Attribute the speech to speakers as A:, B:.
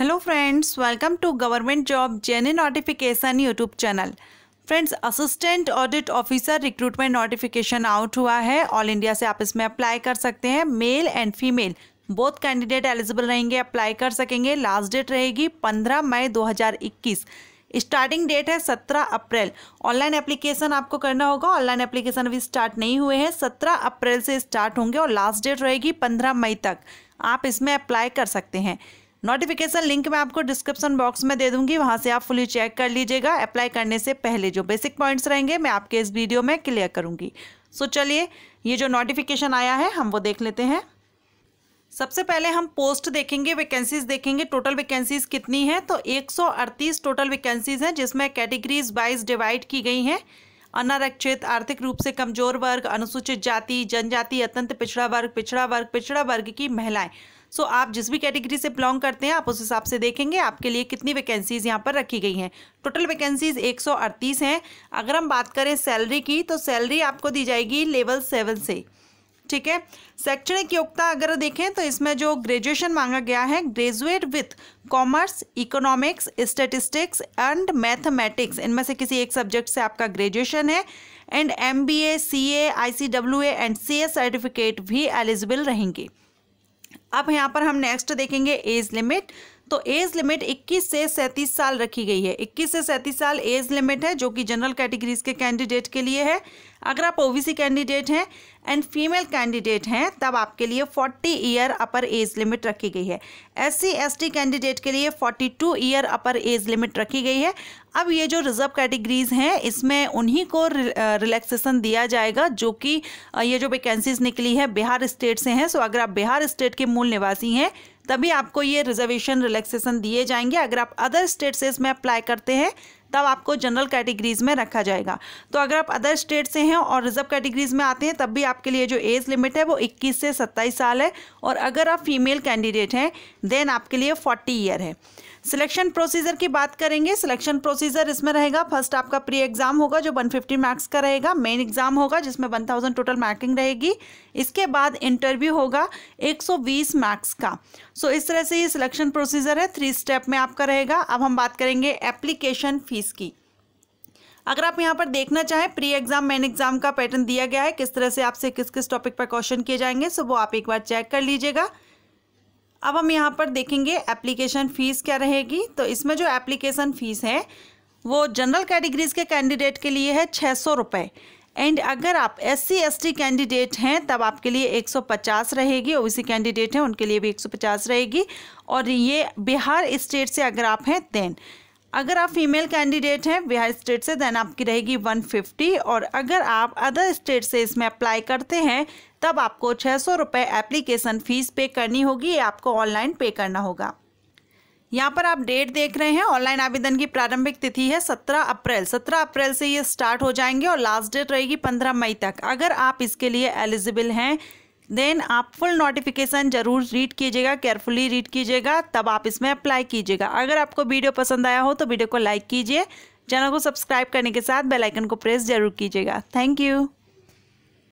A: hello friends welcome to government job जेने notification YouTube channel friends assistant audit officer recruitment notification out हुआ है all India से आप इसमें अप्लाई कर सकते हैं male and female both candidate eligible रहेंगे अप्लाई कर सकेंगे लास्ट डेट रहेगी 15 मई 2021 स्टार्टिंग डेट है 17 अप्रैल ऑनलाइन एप्लीकेशन आपको करना होगा ऑनलाइन एप्लीकेशन अभी स्टार्ट नहीं हुए हैं 17 अप्रैल से स्टार्ट होंगे और लास्ट डेट रहेगी 15 मई तक आप इसमें अप्लाई कर सकते हैं नोटिफिकेशन लिंक मैं आपको डिस्क्रिप्शन बॉक्स में दे दूंगी वहां से आप फुली चेक कर लीजिएगा अप्लाई करने से पहले जो बेसिक पॉइंट्स रहेंगे मैं आपके इस वीडियो में क्लियर करूंगी सो so, चलिए ये जो नोटिफिकेशन आया है हम वो देख लेते हैं सबसे पहले हम पोस्ट देखेंगे वैकेंसीज देखेंगे टोटल वैकेंसीज कितनी हैं तो एक टोटल वैकेंसीज हैं जिसमें कैटेगरीज वाइज डिवाइड की गई हैं अनारक्षित आर्थिक रूप से कमजोर वर्ग अनुसूचित जाति जनजाति अत्यंत पिछड़ा वर्ग पिछड़ा वर्ग पिछड़ा वर्ग की महिलाएं सो आप जिस भी कैटेगरी से बिलोंग करते हैं आप उस हिसाब से देखेंगे आपके लिए कितनी वैकेंसीज़ यहाँ पर रखी गई हैं टोटल वैकेंसीज़ एक हैं अगर हम बात करें सैलरी की तो सैलरी आपको दी जाएगी लेवल सेवन से ठीक है शैक्षणिक योग्यता अगर देखें तो इसमें जो ग्रेजुएशन मांगा गया है graduate with commerce economics statistics and mathematics इनमें से किसी एक सब्जेक्ट से आपका ग्रेजुएशन है and M B A C A I C W A and C A certificate भी एलिजिबल रहेंगे अब यहाँ पर हम नेक्स्ट देखेंगे एज लिमिट तो एज लिमिट 21 से सैंतीस साल रखी गई है 21 से सैंतीस साल एज लिमिट है जो कि जनरल कैटेगरीज के कैंडिडेट के लिए है अगर आप ओबीसी कैंडिडेट हैं एंड फीमेल कैंडिडेट हैं तब आपके लिए 40 ईयर अपर एज लिमिट रखी गई है एससी एसटी कैंडिडेट के लिए 42 ईयर अपर एज लिमिट रखी गई है अब ये जो रिजर्व कैटेगरीज हैं इसमें उन्हीं को रिलैक्सेशन दिया जाएगा जो कि ये जो वैकेंसीज निकली है बिहार स्टेट से हैं सो अगर आप बिहार स्टेट के मूल निवासी हैं तभी आपको ये रिजर्वेशन रिलैक्सेशन दिए जाएंगे अगर आप अदर स्टेट से इसमें अप्लाई करते हैं तब आपको जनरल कैटेगरीज में रखा जाएगा तो अगर आप अदर स्टेट से हैं और रिजर्व कैटेगरीज में आते हैं तब भी आपके लिए जो एज लिमिट है वो 21 से 27 साल है और अगर आप फीमेल कैंडिडेट हैं देन आपके लिए 40 ईयर है सिलेक्शन प्रोसीजर की बात करेंगे सिलेक्शन प्रोसीजर इसमें रहेगा फर्स्ट आपका प्री एग्जाम होगा जो 150 मार्क्स का रहेगा मेन एग्जाम होगा जिसमें 1000 टोटल मार्किंग रहेगी इसके बाद इंटरव्यू होगा 120 मार्क्स का सो so, इस तरह से ये सिलेक्शन प्रोसीजर है थ्री स्टेप में आपका रहेगा अब हम बात करेंगे एप्लीकेशन फीस की अगर आप यहाँ पर देखना चाहें प्री एग्जाम मेन एग्जाम का पैटर्न दिया गया है किस तरह से आपसे किस किस टॉपिक पर क्वेश्चन किए जाएंगे सो वो आप एक बार चेक कर लीजिएगा अब हम यहाँ पर देखेंगे एप्लीकेशन फ़ीस क्या रहेगी तो इसमें जो एप्लीकेशन फ़ीस है वो जनरल कैटेगरीज के कैंडिडेट के लिए है छः सौ रुपये एंड अगर आप S C S T candidate हैं तब आपके लिए 150 रहेगी ओ बी कैंडिडेट हैं उनके लिए भी 150 रहेगी और ये बिहार स्टेट से अगर आप हैं देन अगर आप फीमेल कैंडिडेट हैं बिहार स्टेट से देन आपकी रहेगी 150 और अगर आप अदर स्टेट से इसमें अप्लाई करते हैं तब आपको छः सौ रुपये एप्लीकेशन फ़ीस पे करनी होगी आपको ऑनलाइन पे करना होगा यहाँ पर आप डेट देख रहे हैं ऑनलाइन आवेदन की प्रारंभिक तिथि है 17 अप्रैल 17 अप्रैल से ये स्टार्ट हो जाएंगे और लास्ट डेट रहेगी 15 मई तक अगर आप इसके लिए एलिजिबल हैं देन आप फुल नोटिफिकेशन जरूर रीड कीजिएगा केयरफुली रीड कीजिएगा तब आप इसमें अप्लाई कीजिएगा अगर आपको वीडियो पसंद आया हो तो वीडियो को लाइक कीजिए चैनल को सब्सक्राइब करने के साथ बेलाइकन को प्रेस जरूर कीजिएगा थैंक यू